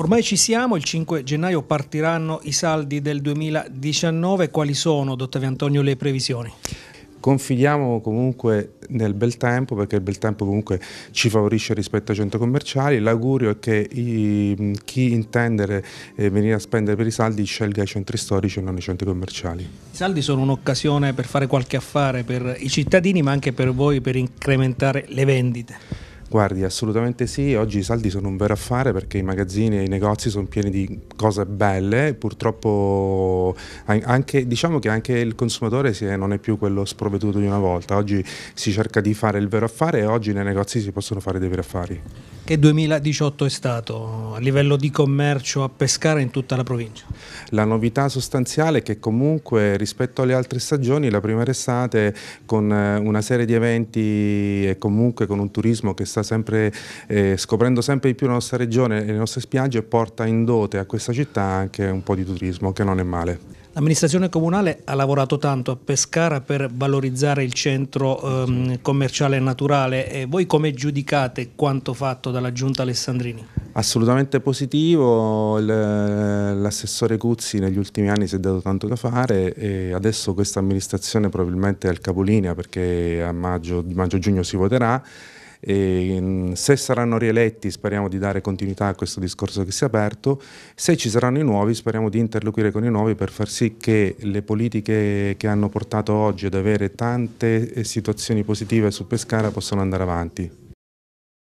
Ormai ci siamo, il 5 gennaio partiranno i saldi del 2019, quali sono, dottore Antonio, le previsioni? Confidiamo comunque nel bel tempo perché il bel tempo comunque ci favorisce rispetto ai centri commerciali. L'augurio è che i, chi intende eh, venire a spendere per i saldi scelga i centri storici e non i centri commerciali. I saldi sono un'occasione per fare qualche affare per i cittadini ma anche per voi per incrementare le vendite. Guardi, assolutamente sì, oggi i saldi sono un vero affare perché i magazzini e i negozi sono pieni di cose belle, purtroppo anche, diciamo che anche il consumatore è, non è più quello sprovveduto di una volta, oggi si cerca di fare il vero affare e oggi nei negozi si possono fare dei veri affari che 2018 è stato a livello di commercio a Pescara in tutta la provincia? La novità sostanziale è che comunque rispetto alle altre stagioni la prima estate con eh, una serie di eventi e comunque con un turismo che sta sempre eh, scoprendo sempre di più la nostra regione e le nostre spiagge porta in dote a questa città anche un po' di turismo che non è male. L'amministrazione comunale ha lavorato tanto a Pescara per valorizzare il centro ehm, commerciale e naturale. E voi come giudicate quanto fatto dalla giunta Alessandrini? Assolutamente positivo, l'assessore Cuzzi negli ultimi anni si è dato tanto da fare e adesso questa amministrazione probabilmente è al capolinea perché a maggio-giugno maggio si voterà e, mm, se saranno rieletti speriamo di dare continuità a questo discorso che si è aperto, se ci saranno i nuovi speriamo di interloquire con i nuovi per far sì che le politiche che hanno portato oggi ad avere tante eh, situazioni positive su Pescara possano andare avanti.